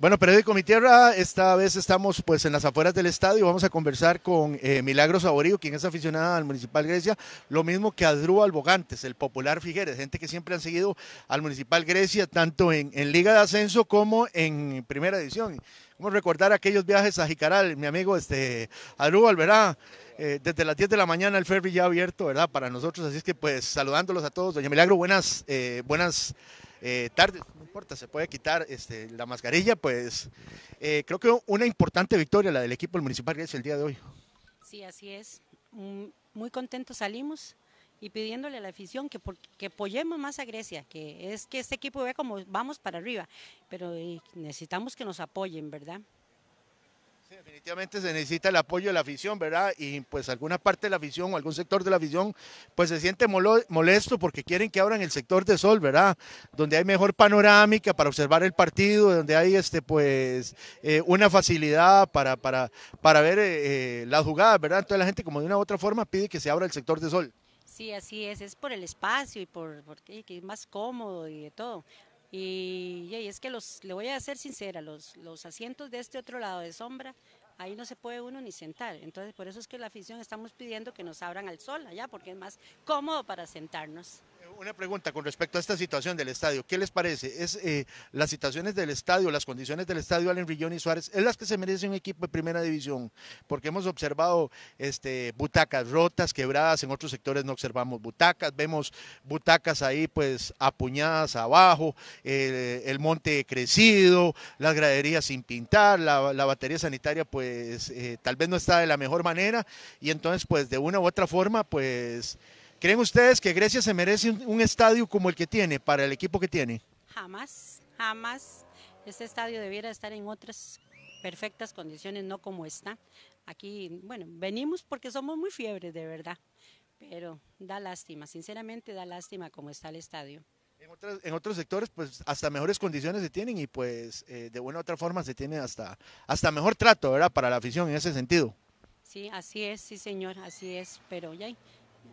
Bueno, Periódico Mi Tierra, esta vez estamos pues en las afueras del estadio, vamos a conversar con eh, Milagro Saborío, quien es aficionada al Municipal Grecia, lo mismo que Adrúbal Bogantes, el popular Figueres, gente que siempre han seguido al Municipal Grecia, tanto en, Liga de Ascenso como en Primera Edición. Vamos a recordar aquellos viajes a Jicaral, mi amigo este, Adrúbal, ¿verdad? Eh, desde las 10 de la mañana el ferry ya abierto, ¿verdad? Para nosotros, así es que pues saludándolos a todos. Doña Milagro, buenas, eh, buenas eh, tarde, no importa, se puede quitar este, la mascarilla, pues eh, creo que una importante victoria la del equipo del Municipal Grecia el día de hoy. Sí, así es. Mm, muy contentos salimos y pidiéndole a la afición que, que apoyemos más a Grecia, que es que este equipo vea como vamos para arriba, pero eh, necesitamos que nos apoyen, ¿verdad? definitivamente se necesita el apoyo de la afición, ¿verdad? Y pues alguna parte de la afición o algún sector de la afición pues se siente molesto porque quieren que abran el sector de sol, ¿verdad? Donde hay mejor panorámica para observar el partido, donde hay este pues eh, una facilidad para, para, para ver eh, eh, las jugadas, ¿verdad? Entonces la gente como de una u otra forma pide que se abra el sector de sol. Sí, así es, es por el espacio y por porque es más cómodo y de todo. Y, es que los, le voy a ser sincera, los, los asientos de este otro lado de sombra ahí no se puede uno ni sentar. Entonces, por eso es que la afición estamos pidiendo que nos abran al sol allá, porque es más cómodo para sentarnos. Una pregunta con respecto a esta situación del estadio. ¿Qué les parece? ¿Es eh, las situaciones del estadio, las condiciones del estadio Allen Rillón y Suárez, es las que se merece un equipo de primera división? Porque hemos observado este, butacas rotas, quebradas, en otros sectores no observamos butacas, vemos butacas ahí pues apuñadas abajo, eh, el monte crecido, las graderías sin pintar, la, batería sanitaria pues eh, tal vez no está de la mejor manera y entonces pues de una u otra forma pues... ¿Creen ustedes que Grecia se merece un, estadio como el que tiene, para el equipo que tiene? Jamás, jamás. Este estadio debiera estar en otras perfectas condiciones, no como está. Aquí, bueno, venimos porque somos muy fiebres, de verdad. Pero da lástima, sinceramente da lástima como está el estadio. En, otros sectores, pues hasta mejores condiciones se tienen y pues eh, de buena u otra forma se tiene hasta, hasta mejor trato, ¿verdad? Para la afición en ese sentido. Sí, así es, sí señor, así es, pero ya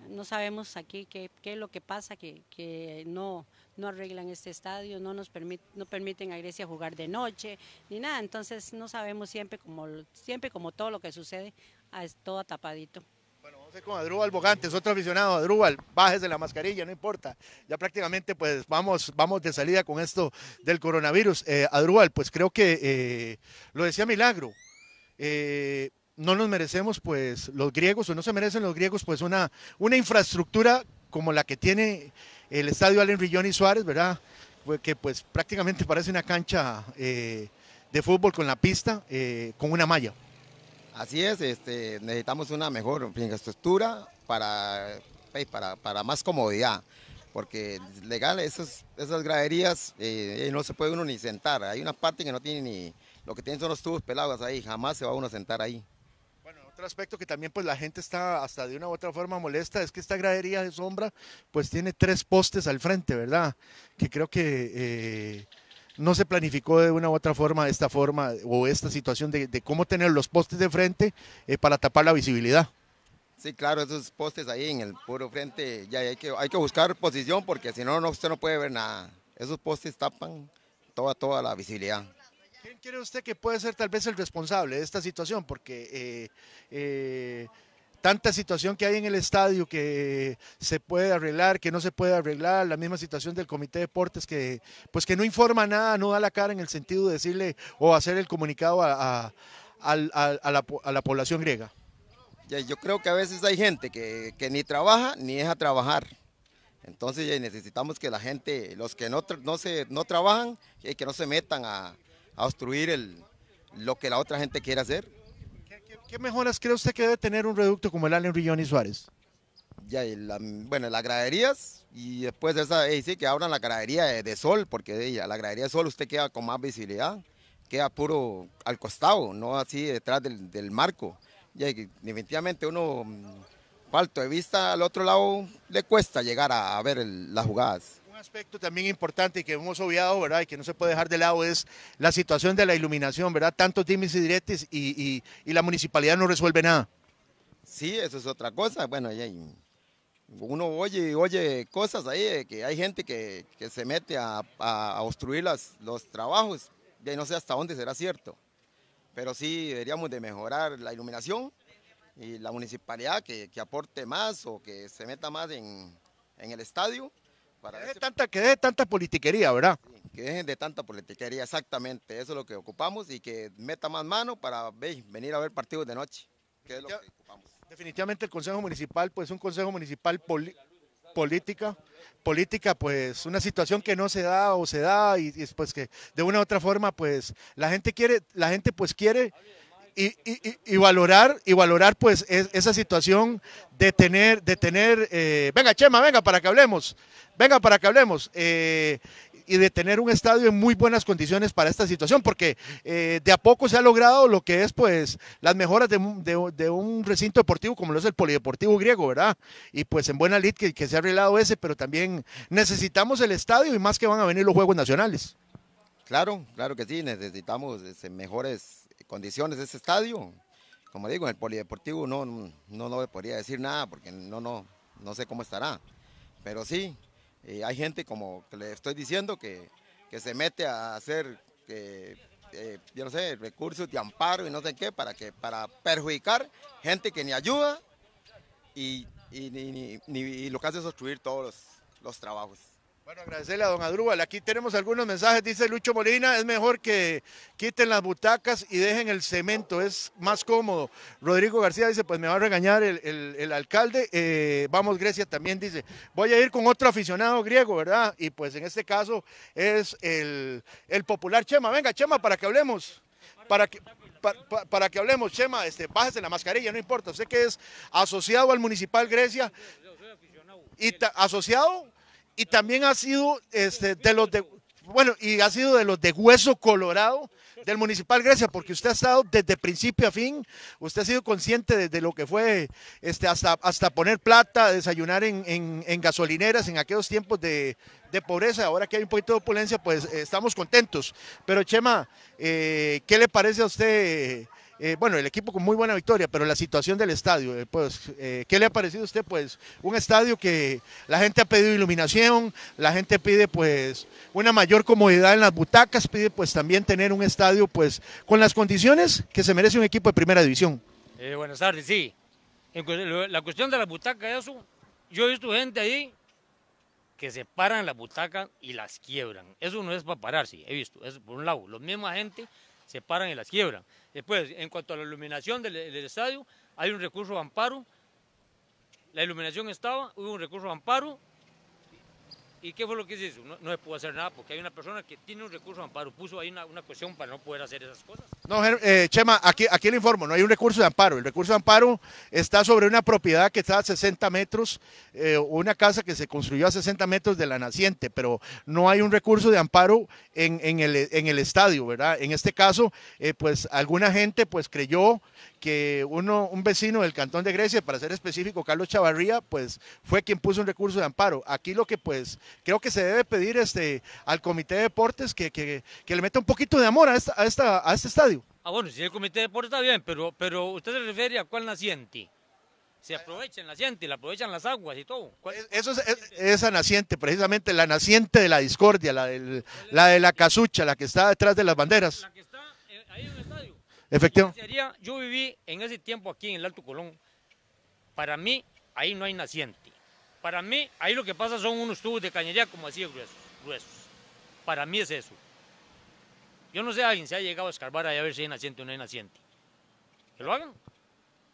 no sabemos aquí qué, es lo que pasa, que, no, no arreglan este estadio, no nos no permiten a Grecia jugar de noche, ni nada. Entonces no sabemos siempre como, siempre como todo lo que sucede, ah, es todo tapadito. Bueno, vamos a con Adrúbal Bogantes, otro aficionado. Adrúbal, de la mascarilla, no importa. Ya prácticamente pues vamos, vamos de salida con esto del coronavirus. Eh, Adrúbal, pues creo que eh, lo decía Milagro. Eh, no nos merecemos pues los griegos o no se merecen los griegos pues una, una infraestructura como la que tiene el estadio Allen Rillón y Suárez, ¿verdad? Que pues prácticamente parece una cancha eh, de fútbol con la pista, eh, con una malla. Así es, este, necesitamos una mejor infraestructura para, para, para más comodidad, porque legal esas, esas graderías eh, no se puede uno ni sentar, hay una parte que no tiene ni, lo que tienen son los tubos pelados ahí, jamás se va uno a sentar ahí aspecto que también pues la gente está hasta de una u otra forma molesta es que esta gradería de sombra pues tiene tres postes al frente, ¿verdad? Que creo que eh, no se planificó de una u otra forma esta forma o esta situación de, cómo tener los postes de frente eh, para tapar la visibilidad. Sí, claro, esos postes ahí en el puro frente, ya hay que, hay que buscar posición porque si no, no, usted no puede ver nada. Esos postes tapan toda, toda la visibilidad. ¿Quién cree usted que puede ser tal vez el responsable de esta situación? Porque eh, eh, tanta situación que hay en el estadio que se puede arreglar, que no se puede arreglar, la misma situación del Comité de Deportes que pues que no informa nada, no da la cara en el sentido de decirle o hacer el comunicado a, la, población griega. yo creo que a veces hay gente que, ni trabaja ni deja trabajar. Entonces necesitamos que la gente, los que no, no, se, no trabajan, eh, que no se metan a, a obstruir el, lo que la otra gente quiere hacer. ¿Qué, mejoras cree usted que debe tener un reducto como el Allen Rillón y Suárez? bueno, las graderías y después de esa, y eh, sí, que abran la gradería de, sol, porque eh, la gradería de sol usted queda con más visibilidad, queda puro al costado, no así detrás del, marco. y definitivamente uno, mm, falto de vista, al otro lado le cuesta llegar a, ver las jugadas aspecto también importante que hemos obviado, ¿verdad? Y que no se puede dejar de lado es la situación de la iluminación, ¿verdad? Tantos dimes y diretes y, la municipalidad no resuelve nada. Sí, eso es otra cosa. Bueno, uno oye oye cosas ahí, que hay gente que, se mete a, a obstruir las, los trabajos. ya no sé hasta dónde será cierto. Pero sí deberíamos de mejorar la iluminación y la municipalidad que, aporte más o que se meta más en el estadio que, deje tanta, que tanta politiquería, ¿verdad? que dejen de tanta politiquería, exactamente. Eso es lo que ocupamos y que meta más mano para venir a ver partidos de noche, Definitivamente el Consejo Municipal, pues un Consejo Municipal política, política pues una situación que no se da o se da y, y pues, que de una u otra forma pues la gente quiere, la gente pues quiere y, valorar, y valorar pues esa situación de tener, de tener, eh, venga Chema, venga para que hablemos, venga para que hablemos, eh, y de tener un estadio en muy buenas condiciones para esta situación, porque eh, de a poco se ha logrado lo que es pues las mejoras de, un recinto deportivo como lo es el Polideportivo griego, ¿verdad? Y pues en buena lid que, que se ha arreglado ese, pero también necesitamos el estadio y más que van a venir los Juegos Nacionales. Claro, claro que sí, necesitamos este, mejores condiciones de ese estadio. Como digo, en el polideportivo no, no, no podría decir nada porque no, no, no sé cómo estará. Pero sí, eh, hay gente, como que le estoy diciendo, que, que se mete a hacer, que eh, yo no sé, recursos de amparo y no sé qué, para, que, para perjudicar gente que ni ayuda y, lo que hace es obstruir todos los trabajos. Bueno, agradecerle a don Adrúbal. Aquí tenemos algunos mensajes. Dice Lucho Molina, es mejor que quiten las butacas y dejen el cemento, es más cómodo. Rodrigo García dice, pues me va a regañar el, alcalde. Eh, vamos, Grecia también dice, voy a ir con otro aficionado griego, ¿verdad? Y pues en este caso es el, popular Chema. Venga, Chema, para que hablemos. Para que, para, que hablemos, Chema, este, bájese la mascarilla, no importa. Sé que es asociado al Municipal Grecia. Y asociado y también ha sido este, de los de, bueno, y ha sido de los de hueso colorado del Municipal Grecia, porque usted ha estado desde principio a fin, usted ha sido consciente desde lo que fue este, hasta, hasta poner plata, desayunar en, gasolineras en aquellos tiempos de, pobreza, ahora que hay un poquito de opulencia, pues estamos contentos. Pero Chema, eh, ¿qué le parece a usted eh, bueno, el equipo con muy buena victoria, pero la situación del estadio, eh, pues, eh, ¿qué le ha parecido a usted? Pues, un estadio que la gente ha pedido iluminación, la gente pide, pues, una mayor comodidad en las butacas, pide, pues, también tener un estadio, pues, con las condiciones que se merece un equipo de primera división. buenas tardes, sí. La cuestión de las butacas, eso, yo he visto gente ahí que se paran las butacas y las quiebran. Eso no es para pararse, he visto, es por un lado. La misma gente se paran y las quiebras. Después, en cuanto a la iluminación del, estadio, hay un recurso de amparo. La iluminación estaba, hubo un recurso amparo ¿Y qué fue lo que hizo? No, se pudo hacer nada porque hay una persona que tiene un recurso de amparo, puso ahí una, cuestión para no poder hacer esas cosas. No, eh, Chema, aquí, aquí le informo, no hay un recurso de amparo. El recurso de amparo está sobre una propiedad que está a 60 metros, o eh, una casa que se construyó a 60 metros de la naciente, pero no hay un recurso de amparo en, el, en el, estadio, ¿verdad? En este caso, eh, pues alguna gente pues creyó que uno, un vecino del Cantón de Grecia, para ser específico, Carlos Chavarría, pues fue quien puso un recurso de amparo. Aquí lo que pues creo que se debe pedir este, al Comité de Deportes que, le meta un poquito de amor a, esta, a, esta, a este estadio. Ah, bueno, si el Comité de Deportes está bien, pero, pero usted se refiere a cuál naciente. Se aprovechan la naciente, la aprovechan las aguas y todo. Eso es, esa naciente, precisamente la naciente de la discordia, la, la de la casucha, la que está detrás de las banderas. La que está eh, ahí en el estadio. Efectivamente. yo viví en ese tiempo aquí en el Alto Colón. Para mí, ahí no hay naciente. Para mí, ahí lo que pasa son unos tubos de cañería, como así, gruesos. gruesos. Para mí es eso. Yo no sé a quién se ha llegado a escarbar ahí a ver si hay naciente o no hay naciente. Que lo hagan.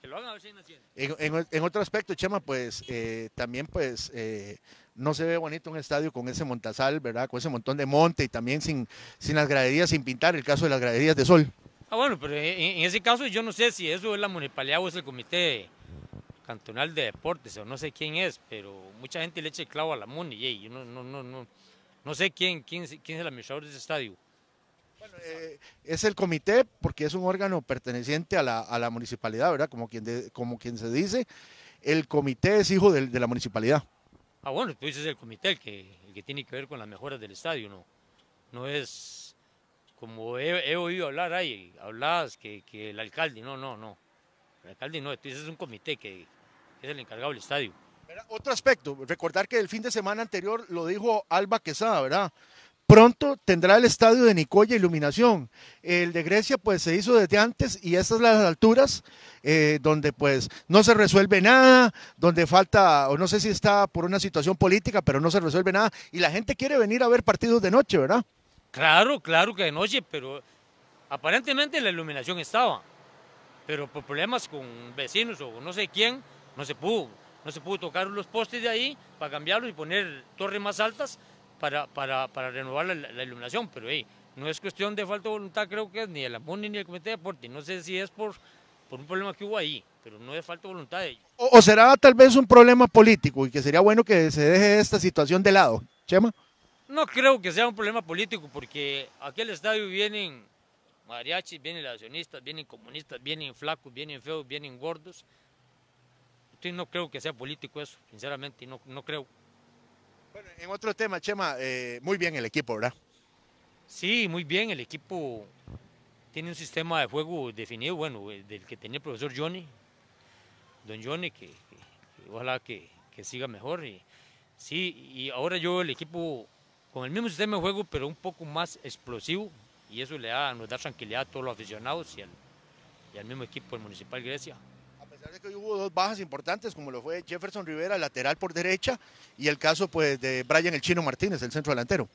Que lo hagan a ver si hay naciente. En, otro aspecto, Chema, pues eh, también pues eh, no se ve bonito un estadio con ese montazal, ¿verdad? Con ese montón de monte y también sin, sin las graderías, sin pintar, el caso de las graderías de sol. Ah, bueno, pero en, ese caso yo no sé si eso es la municipalidad o es el comité cantonal de deportes o no sé quién es, pero mucha gente le echa el clavo a la MUNI y yo no, no, no, no, sé quién, quién, quién es el administrador de ese estadio. Bueno, eh, es el comité porque es un órgano perteneciente a la, a la municipalidad, ¿verdad? Como quien, de, como quien se dice, el comité es hijo de, la municipalidad. Ah, bueno, pues es el comité el que, el que tiene que ver con las mejoras del estadio, ¿no? No es como he, oído hablar ahí, hablas que, que, el alcalde, no, no, no. El alcalde no, esto es un comité que, es el encargado del estadio. Otro aspecto, recordar que el fin de semana anterior lo dijo Alba Quesada, ¿verdad? Pronto tendrá el estadio de Nicoya iluminación. El de Grecia pues se hizo desde antes y estas las alturas eh, donde pues no se resuelve nada, donde falta, o no sé si está por una situación política, pero no se resuelve nada y la gente quiere venir a ver partidos de noche, ¿verdad? Claro, claro que de noche, pero aparentemente la iluminación estaba, pero por problemas con vecinos o no sé quién, no se pudo. No se pudo tocar los postes de ahí para cambiarlos y poner torres más altas para, para, renovar la, iluminación, pero hey, no es cuestión de falta de voluntad, creo que es ni el MUNI ni el Comité de Deporte, no sé si es por, por un problema que hubo ahí, pero no es falta de voluntad o será tal vez un problema político y que sería bueno que se deje esta situación de lado, Chema. No creo que sea un problema político porque aquí al estadio vienen mariachis, vienen relacionistas, vienen comunistas, vienen flacos, vienen feos, vienen gordos. Entonces no creo que sea político eso, sinceramente, no, no creo. Bueno, en otro tema, Chema, eh, muy bien el equipo, ¿verdad? Sí, muy bien, el equipo tiene un sistema de juego definido, bueno, eh, del que tenía el profesor Johnny, don Johnny, que, ojalá que, que, siga mejor. sí, y ahora yo el equipo con el mismo sistema de juego, pero un poco más explosivo, y eso le da, nos da tranquilidad a todos los aficionados y al, mismo equipo del Municipal Grecia. A pesar de que hubo dos bajas importantes, como lo fue Jefferson Rivera, lateral por derecha, y el caso pues, de Brian El Chino Martínez, el centro delantero.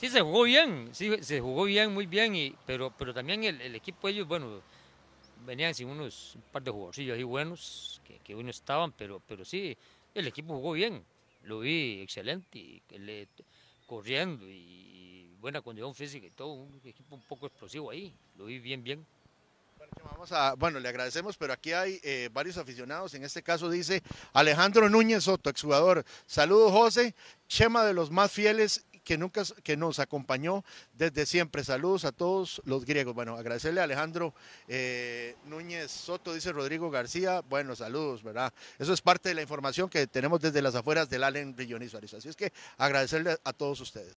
Sí, se jugó bien, sí, se jugó bien, muy bien, y, pero, pero también el, equipo ellos, bueno, venían sin unos un par de jugadores ahí buenos, que, hoy no estaban, pero, pero sí, el equipo jugó bien, lo vi excelente. Y corriendo y, buena condición física y todo, un equipo un poco explosivo ahí, lo vi bien, bien. bueno, le agradecemos, pero aquí hay eh, varios aficionados. En este caso dice Alejandro Núñez Soto, exjugador. Saludos, José. Chema de los más fieles que, nunca, que nos acompañó desde siempre. Saludos a todos los griegos. Bueno, agradecerle a Alejandro eh, Núñez Soto, dice Rodrigo García. Bueno, saludos, ¿verdad? Eso es parte de la información que tenemos desde las afueras del Allen Brillonizo Así es que agradecerle a todos ustedes.